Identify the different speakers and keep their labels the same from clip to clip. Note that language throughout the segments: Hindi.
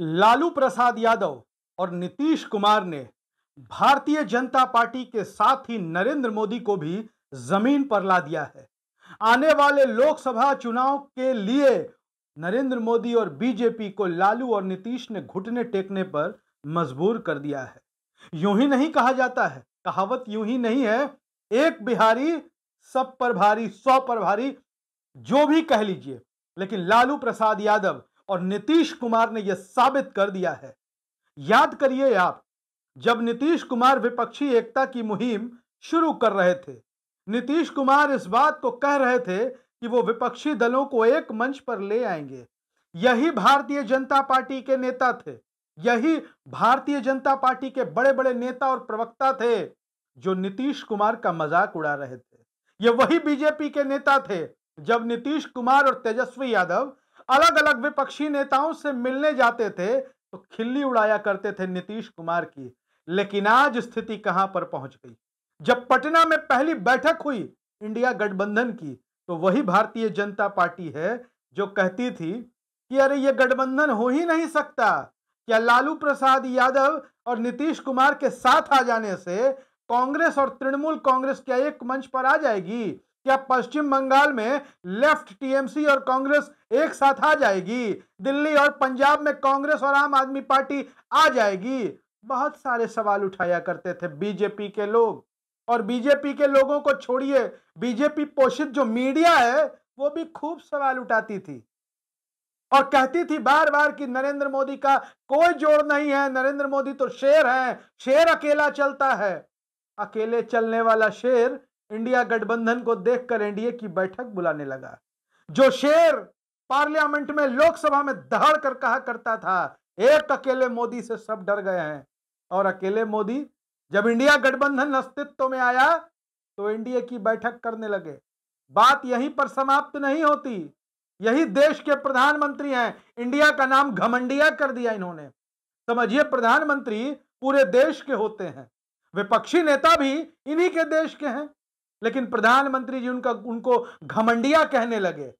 Speaker 1: लालू प्रसाद यादव और नीतीश कुमार ने भारतीय जनता पार्टी के साथ ही नरेंद्र मोदी को भी जमीन पर ला दिया है आने वाले लोकसभा चुनाव के लिए नरेंद्र मोदी और बीजेपी को लालू और नीतीश ने घुटने टेकने पर मजबूर कर दिया है यूं ही नहीं कहा जाता है कहावत यूं ही नहीं है एक बिहारी सब पर भारी सौ पर भारी जो भी कह लीजिए लेकिन लालू प्रसाद यादव और नीतीश कुमार ने यह साबित कर दिया है याद करिए आप जब नीतीश कुमार विपक्षी एकता की मुहिम शुरू कर रहे थे नीतीश कुमार इस बात को कह रहे थे कि वो विपक्षी दलों को एक मंच पर ले आएंगे यही भारतीय जनता पार्टी के नेता थे यही भारतीय जनता पार्टी के बड़े बड़े नेता और प्रवक्ता थे जो नीतीश कुमार का मजाक उड़ा रहे थे ये वही बीजेपी के नेता थे जब नीतीश कुमार और तेजस्वी यादव अलग अलग विपक्षी नेताओं से मिलने जाते थे तो खिल्ली उड़ाया करते थे नीतीश कुमार की लेकिन आज स्थिति कहां पर पहुंच गई जब पटना में पहली बैठक हुई इंडिया गठबंधन की तो वही भारतीय जनता पार्टी है जो कहती थी कि अरे ये गठबंधन हो ही नहीं सकता क्या लालू प्रसाद यादव और नीतीश कुमार के साथ आ जाने से कांग्रेस और तृणमूल कांग्रेस क्या एक मंच पर आ जाएगी क्या पश्चिम बंगाल में लेफ्ट टीएमसी और कांग्रेस एक साथ आ जाएगी दिल्ली और पंजाब में कांग्रेस और आम आदमी पार्टी आ जाएगी बहुत सारे सवाल उठाया करते थे बीजेपी के लोग और बीजेपी के लोगों को छोड़िए बीजेपी पोषित जो मीडिया है वो भी खूब सवाल उठाती थी और कहती थी बार बार कि नरेंद्र मोदी का कोई जोड़ नहीं है नरेंद्र मोदी तो शेर है शेर अकेला चलता है अकेले चलने वाला शेर इंडिया गठबंधन को देखकर एनडीए की बैठक बुलाने लगा जो शेर पार्लियामेंट में लोकसभा में दहाड़ कर कहा करता था एक अकेले मोदी से सब डर गए हैं और अकेले मोदी जब इंडिया गठबंधन अस्तित्व में आया तो एनडीए की बैठक करने लगे बात यहीं पर समाप्त नहीं होती यही देश के प्रधानमंत्री हैं इंडिया का नाम घमंडिया कर दिया इन्होंने समझिए प्रधानमंत्री पूरे देश के होते हैं विपक्षी नेता भी इन्हीं के देश के हैं लेकिन प्रधानमंत्री जी उनका उनको घमंडिया कहने लगे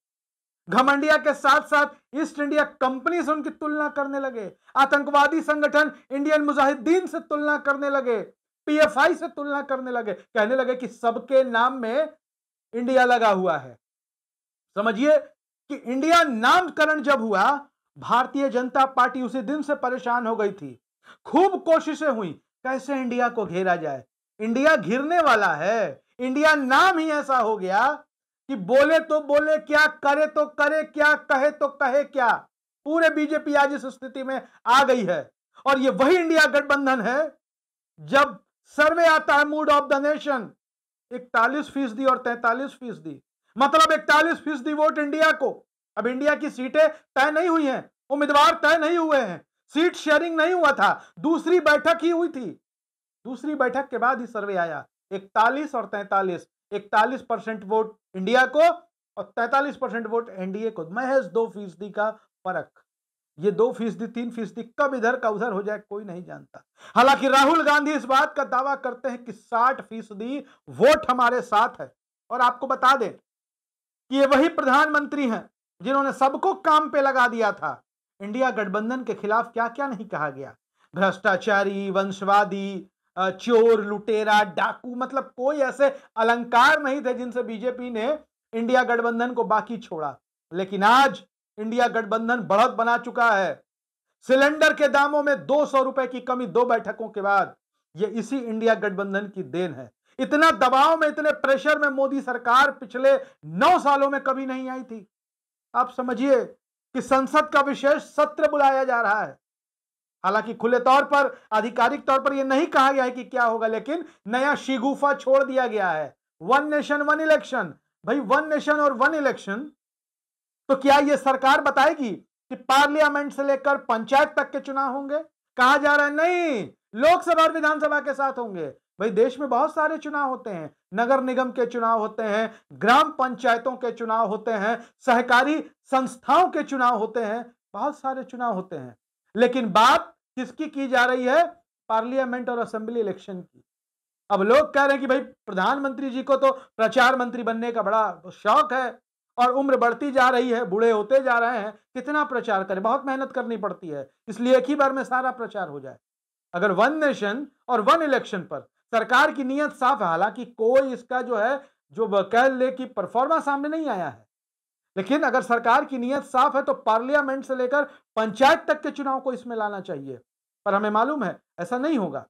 Speaker 1: घमंडिया के साथ साथ ईस्ट इंडिया कंपनी से उनकी तुलना करने लगे आतंकवादी संगठन इंडियन मुजाहिदीन से तुलना करने लगे पीएफआई से तुलना करने लगे कहने लगे कि सबके नाम में इंडिया लगा हुआ है समझिए कि इंडिया नामकरण जब हुआ भारतीय जनता पार्टी उसी दिन से परेशान हो गई थी खूब कोशिशें हुई कैसे इंडिया को घेरा जाए इंडिया घिरने वाला है इंडिया नाम ही ऐसा हो गया कि बोले तो बोले क्या करे तो करे क्या कहे तो कहे क्या पूरे बीजेपी आज इस स्थिति में आ गई है और ये वही इंडिया गठबंधन है जब सर्वे आता है मूड ऑफ द नेशन इकतालीस फीसदी और तैतालीस फीसदी मतलब इकतालीस फीसदी वोट इंडिया को अब इंडिया की सीटें तय नहीं हुई हैं उम्मीदवार तय नहीं हुए हैं सीट शेयरिंग नहीं हुआ था दूसरी बैठक ही हुई थी दूसरी बैठक के बाद ही सर्वे आया इकतालीस और तैतालीस इकतालीस परसेंट वोट इंडिया को और तैतालीस परसेंट वोट एनडीए को महज दो फीसदी का फर्क ये दो फीसदी तीन फीसदी कब इधर का उधर हो जाए कोई नहीं जानता हालांकि राहुल गांधी इस बात का दावा करते हैं कि साठ फीसदी वोट हमारे साथ है और आपको बता दें कि ये वही प्रधानमंत्री हैं जिन्होंने सबको काम पे लगा दिया था इंडिया गठबंधन के खिलाफ क्या क्या नहीं कहा गया भ्रष्टाचारी वंशवादी चोर लुटेरा डाकू मतलब कोई ऐसे अलंकार नहीं थे जिनसे बीजेपी ने इंडिया गठबंधन को बाकी छोड़ा लेकिन आज इंडिया गठबंधन बढ़त बना चुका है सिलेंडर के दामों में दो सौ रुपए की कमी दो बैठकों के बाद यह इसी इंडिया गठबंधन की देन है इतना दबाव में इतने प्रेशर में मोदी सरकार पिछले नौ सालों में कभी नहीं आई थी आप समझिए कि संसद का विशेष सत्र बुलाया जा रहा है हालांकि खुले तौर पर आधिकारिक तौर पर यह नहीं कहा गया है कि क्या होगा लेकिन नया शिगुफा छोड़ दिया गया है वन नेशन वन इलेक्शन भाई वन नेशन और वन इलेक्शन तो क्या यह सरकार बताएगी कि पार्लियामेंट से लेकर पंचायत तक के चुनाव होंगे कहा जा रहा है नहीं लोकसभा और विधानसभा के साथ होंगे भाई देश में बहुत सारे चुनाव होते हैं नगर निगम के चुनाव होते हैं ग्राम पंचायतों के चुनाव होते हैं सहकारी संस्थाओं के चुनाव होते हैं बहुत सारे चुनाव होते हैं लेकिन बात किसकी की जा रही है पार्लियामेंट और असेंबली इलेक्शन की अब लोग कह रहे हैं कि भाई प्रधानमंत्री जी को तो प्रचार मंत्री बनने का बड़ा शौक है और उम्र बढ़ती जा रही है बूढ़े होते जा रहे हैं कितना प्रचार करें बहुत मेहनत करनी पड़ती है इसलिए एक ही बार में सारा प्रचार हो जाए अगर वन नेशन और वन इलेक्शन पर सरकार की नीयत साफ है हालांकि कोई इसका जो है जो कह ले कि परफॉर्मा सामने नहीं आया है लेकिन अगर सरकार की नीयत साफ है तो पार्लियामेंट से लेकर पंचायत तक के चुनाव को इसमें लाना चाहिए पर हमें मालूम है ऐसा नहीं होगा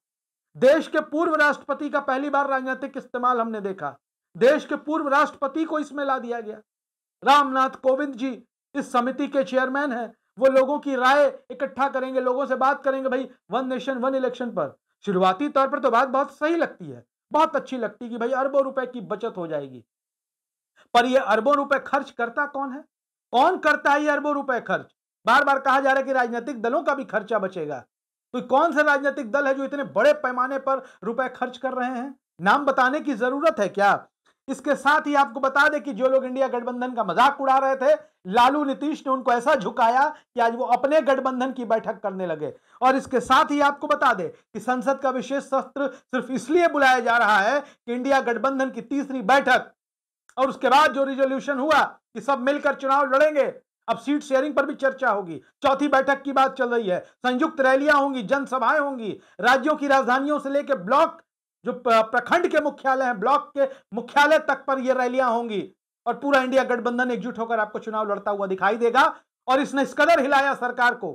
Speaker 1: देश के पूर्व राष्ट्रपति का पहली बार राजनीतिक इस्तेमाल हमने देखा देश के पूर्व राष्ट्रपति को इसमें ला दिया गया रामनाथ कोविंद जी इस समिति के चेयरमैन हैं वो लोगों की राय इकट्ठा करेंगे लोगों से बात करेंगे भाई वन नेशन वन इलेक्शन पर शुरुआती तौर पर तो बात बहुत सही लगती है बहुत अच्छी लगती है कि भाई अरबों रुपए की बचत हो जाएगी पर ये अरबों रुपए खर्च करता कौन है कौन करता है ये अरबों रुपए खर्च बार बार कहा जा रहा है कि राजनीतिक दलों का भी खर्चा बचेगा तो कौन सा राजनीतिक दल है जो इतने बड़े पैमाने पर रुपए खर्च कर रहे हैं नाम बताने की जरूरत है क्या इसके साथ ही आपको बता दें कि जो लोग इंडिया गठबंधन का मजाक उड़ा रहे थे लालू नीतीश ने उनको ऐसा झुकाया कि आज वो अपने गठबंधन की बैठक करने लगे और इसके साथ ही आपको बता दें कि संसद का विशेष सत्र सिर्फ इसलिए बुलाया जा रहा है कि इंडिया गठबंधन की तीसरी बैठक और उसके बाद जो रिजोल्यूशन हुआ कि सब मिलकर चुनाव लड़ेंगे अब सीट शेयरिंग पर भी चर्चा होगी चौथी बैठक की बात चल रही है संयुक्त रैलियां होंगी जनसभाएं होंगी राज्यों की राजधानियों से लेकर ब्लॉक जो प्रखंड के मुख्यालय हैं ब्लॉक के मुख्यालय तक पर ये रैलियां होंगी और पूरा इंडिया गठबंधन एकजुट होकर आपको चुनाव लड़ता हुआ दिखाई देगा और इसने इस कदर हिलाया सरकार को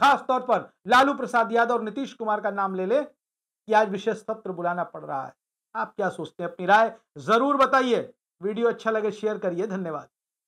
Speaker 1: खास तौर पर लालू प्रसाद यादव और नीतीश कुमार का नाम ले ले कि आज विशेष सत्र बुलाना पड़ रहा है आप क्या सोचते हैं अपनी राय जरूर बताइए वीडियो अच्छा लगे शेयर करिए धन्यवाद